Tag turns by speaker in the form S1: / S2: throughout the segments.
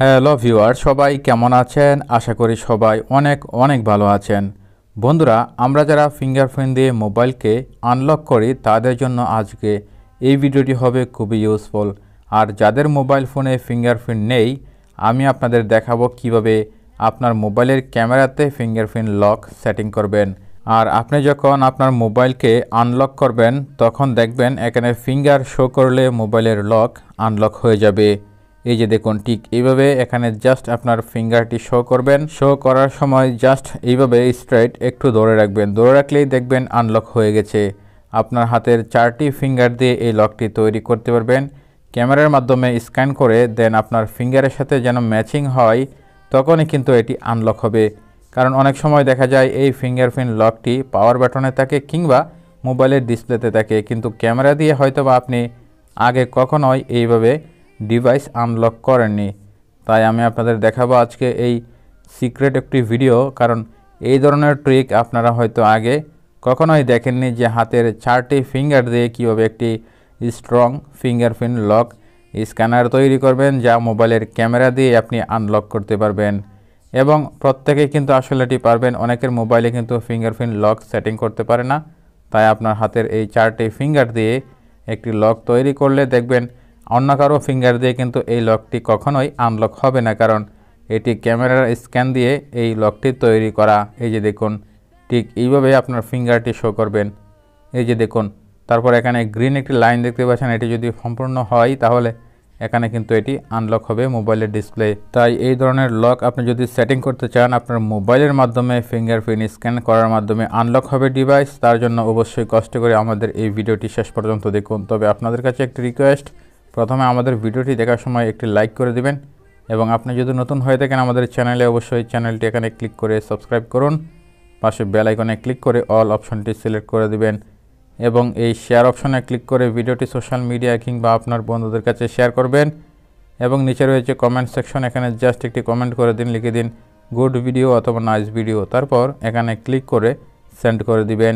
S1: hello viewer সবাই কেমন আছেন আশা করি সবাই অনেক অনেক ভালো আছেন বন্ধুরা আমরা যারা ফিঙ্গারপ্রিন্ট দিয়ে মোবাইলকে আনলক করি তাদের জন্য আজকে এই ভিডিওটি হবে খুবই ইউজফুল আর যাদের মোবাইল ফোনে ফিঙ্গারপ্রিন্ট নেই আমি আপনাদের দেখাবো কিভাবে আপনার মোবাইলের ক্যামেরাতে ফিঙ্গারপ্রিন্ট লক সেটিং করবেন আর আপনি যখন আপনার মোবাইলকে আনলক করবেন তখন দেখবেন এখানে ফিঙ্গার শো করলে মোবাইলের লক আনলক হয়ে যাবে এই যে দেখুন ঠিক এইভাবে এখানে জাস্ট আপনার ফিঙ্গারটি শো করবেন শো করার সময় জাস্ট এইভাবে স্ট্রাইট একটু ধরে রাখবেন ধরে রাখলেই দেখবেন আনলক হয়ে গেছে আপনার হাতের চারটি ফিঙ্গার দিয়ে এই লকটি তৈরি করতে পারবেন ক্যামেরার মাধ্যমে স্ক্যান করে দেন আপনার ফিঙ্গারের সাথে যেন ম্যাচিং হয় তখনই কিন্তু এটি আনলক হবে কারণ অনেক সময় দেখা যায় এই ফিঙ্গারপ্রিন্ট লকটি পাওয়ার বাটনে থাকে কিংবা মোবাইলের ডিসপ্লেতে থাকে কিন্তু ক্যামেরা দিয়ে হয়তো বা আপনি আগে কখনোই এইভাবে ডিভাইস আনলক করেননি তাই আমি আপনাদের দেখাবো আজকে এই সিক্রেট একটি ভিডিও কারণ এই ধরনের ট্রিক আপনারা হয়তো আগে কখনোই দেখেননি যে হাতের চারটি ফিঙ্গার দিয়ে কীভাবে একটি স্ট্রং ফিঙ্গারপ্রিন্ট লক স্ক্যানার তৈরি করবেন যা মোবাইলের ক্যামেরা দিয়ে আপনি আনলক করতে পারবেন এবং প্রত্যেকে কিন্তু আসলে এটি পারবেন অনেকের মোবাইলে কিন্তু ফিঙ্গারপ্রিন্ট লক সেটিং করতে পারে না তাই আপনার হাতের এই চারটি ফিঙ্গার দিয়ে একটি লক তৈরি করলে দেখবেন অন্য কারো ফিঙ্গার দিয়ে কিন্তু এই লকটি কখনোই আনলক হবে না কারণ এটি ক্যামেরার স্ক্যান দিয়ে এই লকটি তৈরি করা এই যে দেখুন ঠিক এইভাবে আপনার ফিঙ্গারটি শো করবেন এই যে দেখুন তারপর এখানে গ্রিন একটি লাইন দেখতে পাচ্ছেন এটি যদি সম্পূর্ণ হয় তাহলে এখানে কিন্তু এটি আনলক হবে মোবাইলের ডিসপ্লে তাই এই ধরনের লক আপনি যদি সেটিং করতে চান আপনার মোবাইলের মাধ্যমে ফিঙ্গার প্রিন্ট স্ক্যান করার মাধ্যমে আনলক হবে ডিভাইস তার জন্য অবশ্যই কষ্ট করে আমাদের এই ভিডিওটি শেষ পর্যন্ত দেখুন তবে আপনাদের কাছে একটি রিকোয়েস্ট প্রথমে আমাদের ভিডিওটি দেখার সময় একটি লাইক করে দিবেন এবং আপনি যদি নতুন হয়ে থাকেন আমাদের চ্যানেলে অবশ্যই চ্যানেলটি এখানে ক্লিক করে সাবস্ক্রাইব করুন পাশে বেল আইকনে ক্লিক করে অল অপশনটি সিলেক্ট করে দিবেন এবং এই শেয়ার অপশনে ক্লিক করে ভিডিওটি সোশ্যাল মিডিয়া কিংবা আপনার বন্ধুদের কাছে শেয়ার করবেন এবং নিচে রয়েছে কমেন্ট সেকশন এখানে জাস্ট একটি কমেন্ট করে দিন লিখে দিন গুড ভিডিও অথবা নাইস ভিডিও তারপর এখানে ক্লিক করে সেন্ড করে দিবেন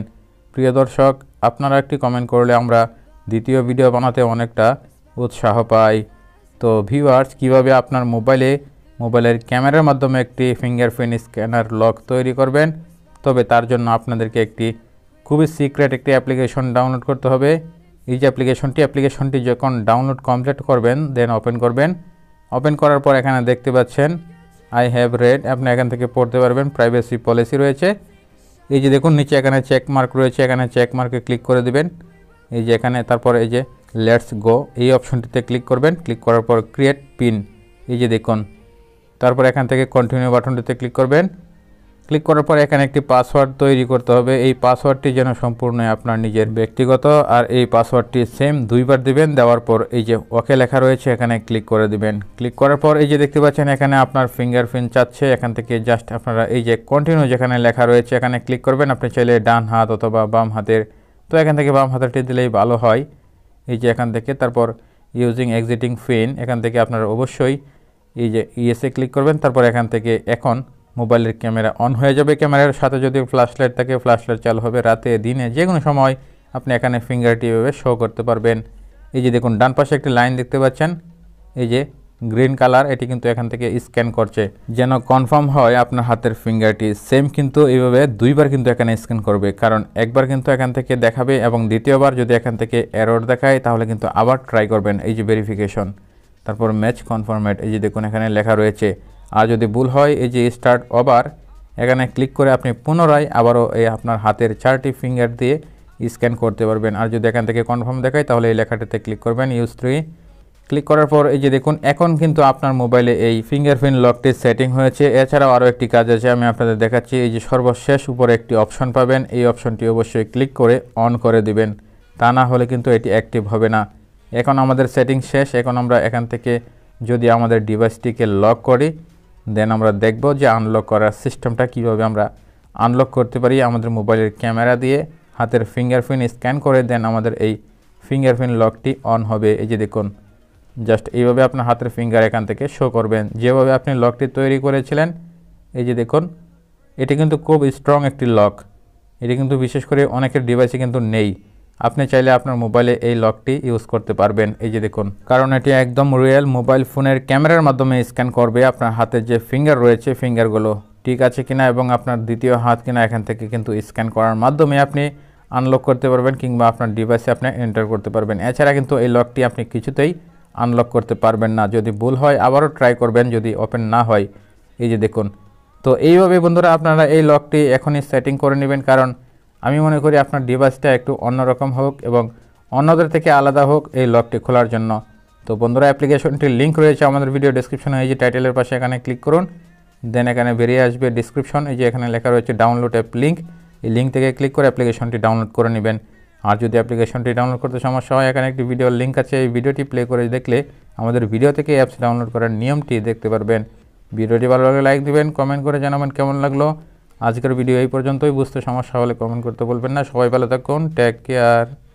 S1: প্রিয় দর্শক আপনারা একটি কমেন্ট করলে আমরা দ্বিতীয় ভিডিও বানাতে অনেকটা উৎসাহ পাই তো ভিউয়ার্স কীভাবে আপনার মোবাইলে মোবাইলের ক্যামেরার মাধ্যমে একটি ফিঙ্গারপ্রিন্ট স্ক্যানার লক তৈরি করবেন তবে তার জন্য আপনাদেরকে একটি খুবই সিক্রেট একটি অ্যাপ্লিকেশন ডাউনলোড করতে হবে এই যে অ্যাপ্লিকেশনটি অ্যাপ্লিকেশনটি যখন ডাউনলোড কমপ্লিট করবেন দেন ওপেন করবেন ওপেন করার পর এখানে দেখতে পাচ্ছেন আই হ্যাভ রেড আপনি এখান থেকে পড়তে পারবেন প্রাইভেসি পলিসি রয়েছে এই যে দেখুন নিচে এখানে চেক মার্ক রয়েছে এখানে চেক মার্কে ক্লিক করে দেবেন এই যে এখানে তারপর এই যে লেটস গো এই অপশনটিতে ক্লিক করবেন ক্লিক করার পর ক্রিয়েট পিন এই যে দেখুন তারপর এখান থেকে কন্টিনিউ বাটনটিতে ক্লিক করবেন ক্লিক করার পর এখানে একটি পাসওয়ার্ড তৈরি করতে হবে এই পাসওয়ার্ডটি যেন সম্পূর্ণ আপনার নিজের ব্যক্তিগত আর এই পাসওয়ার্ডটি সেম দুইবার দিবেন দেওয়ার পর এই যে ওকে লেখা রয়েছে এখানে ক্লিক করে দিবেন ক্লিক করার পর এই যে দেখতে পাচ্ছেন এখানে আপনার ফিঙ্গারপ্রিন্ট চাচ্ছে এখান থেকে জাস্ট আপনারা এই যে কন্টিনিউ যেখানে লেখা রয়েছে এখানে ক্লিক করবেন আপনি চাইলে ডান হাত অথবা বাম হাতের তো এখান থেকে বাম হাতেরটি দিলেই ভালো হয় এই যে এখান থেকে তারপর ইউজিং এক্সিটিং ফেন এখান থেকে আপনারা অবশ্যই এই যে ইয়েসে ক্লিক করবেন তারপর এখান থেকে এখন মোবাইলের ক্যামেরা অন হয়ে যাবে ক্যামেরার সাথে যদি ফ্ল্যাশ লাইট থাকে ফ্ল্যাশ লাইট চালু হবে রাতে দিনে যে কোনো সময় আপনি এখানে ফিঙ্গারটি এভাবে শো করতে পারবেন এই যে দেখুন ডান পাশে একটি লাইন দেখতে পাচ্ছেন এই যে গ্রিন কালার এটি কিন্তু এখান থেকে স্ক্যান করছে যেন কনফার্ম হয় আপনার হাতের ফিঙ্গারটি সেম কিন্তু এইভাবে দুইবার কিন্তু এখানে স্ক্যান করবে কারণ একবার কিন্তু এখান থেকে দেখাবে এবং দ্বিতীয়বার যদি এখান থেকে এরর দেখায় তাহলে কিন্তু আবার ট্রাই করবেন এই যে ভেরিফিকেশন তারপর ম্যাচ কনফার্মেট এই যে দেখুন এখানে লেখা রয়েছে আর যদি ভুল হয় এই যে স্টার্ট ওভার এখানে ক্লিক করে আপনি পুনরায় আবারও এই আপনার হাতের চারটি ফিঙ্গার দিয়ে স্ক্যান করতে পারবেন আর যদি এখান থেকে কনফার্ম দেখায় তাহলে এই লেখাটিতে ক্লিক করবেন ইউজ থ্রি ক্লিক করার পর এই যে দেখুন এখন কিন্তু আপনার মোবাইলে এই ফিঙ্গারপ্রিন্ট লকটি সেটিং হয়েছে এছাড়াও আরও একটি কাজ আছে আমি আপনাদের দেখাচ্ছি এই যে সর্বশেষ উপরে একটি অপশন পাবেন এই অপশনটি অবশ্যই ক্লিক করে অন করে দিবেন তা না হলে কিন্তু এটি অ্যাক্টিভ হবে না এখন আমাদের সেটিং শেষ এখন আমরা এখান থেকে যদি আমাদের ডিভাইসটিকে লক করি দেন আমরা দেখব যে আনলক করার সিস্টেমটা কিভাবে আমরা আনলক করতে পারি আমাদের মোবাইলের ক্যামেরা দিয়ে হাতের ফিঙ্গারপ্রিন্ট স্ক্যান করে দেন আমাদের এই ফিঙ্গারপ্রিন্ট লকটি অন হবে এই যে দেখুন জাস্ট এইভাবে আপনার হাতের ফিঙ্গার এখান থেকে শো করবেন যেভাবে আপনি লকটি তৈরি করেছিলেন এই যে দেখুন এটি কিন্তু খুব স্ট্রং একটি লক এটি কিন্তু বিশেষ করে অনেকের ডিভাইসে কিন্তু নেই আপনি চাইলে আপনার মোবাইলে এই লকটি ইউজ করতে পারবেন এই যে দেখুন কারণ এটি একদম রিয়েল মোবাইল ফোনের ক্যামেরার মাধ্যমে স্ক্যান করবে আপনার হাতে যে ফিঙ্গার রয়েছে ফিঙ্গারগুলো ঠিক আছে কিনা এবং আপনার দ্বিতীয় হাত কিনা এখান থেকে কিন্তু স্ক্যান করার মাধ্যমে আপনি আনলক করতে পারবেন কিংবা আপনার ডিভাইসে আপনি এন্টার করতে পারবেন এছাড়া কিন্তু এই লকটি আপনি কিছুতেই আনলক করতে পারবেন না যদি ভুল হয় আবারও ট্রাই করবেন যদি ওপেন না হয় এই যে দেখুন তো এইভাবে বন্ধুরা আপনারা এই লকটি এখনই সেটিং করে নেবেন কারণ আমি মনে করি আপনার ডিভাইসটা একটু অন্যরকম হোক এবং অন্যদের থেকে আলাদা হোক এই লকটি খোলার জন্য তো বন্ধুরা অ্যাপ্লিকেশনটির লিঙ্ক রয়েছে আমাদের ভিডিও ডিসক্রিপশনে এই যে টাইটেলের পাশে এখানে ক্লিক করুন দেন এখানে বেরিয়ে আসবে ডিসক্রিপশন এই যে এখানে লেখা রয়েছে ডাউনলোড অ্যাপ লিঙ্ক এই লিঙ্ক থেকে ক্লিক করে অ্যাপ্লিকেশনটি ডাউনলোড করে নেবেন আর যদি অ্যাপ্লিকেশনটি ডাউনলোড করতে সমস্যা হয় এখানে একটি ভিডিওর লিঙ্ক আছে এই ভিডিওটি প্লে করে দেখলে আমাদের ভিডিও থেকে অ্যাপস ডাউনলোড করার নিয়মটি দেখতে পারবেন ভিডিওটি ভালো লাগলে লাইক দিবেন কমেন্ট করে জানাবেন কেমন লাগলো আজকের ভিডিও এই পর্যন্তই বুঝতে সমস্যা হলে কমেন্ট করতে বলবেন না সবাই ভালো থাকুন টেক কেয়ার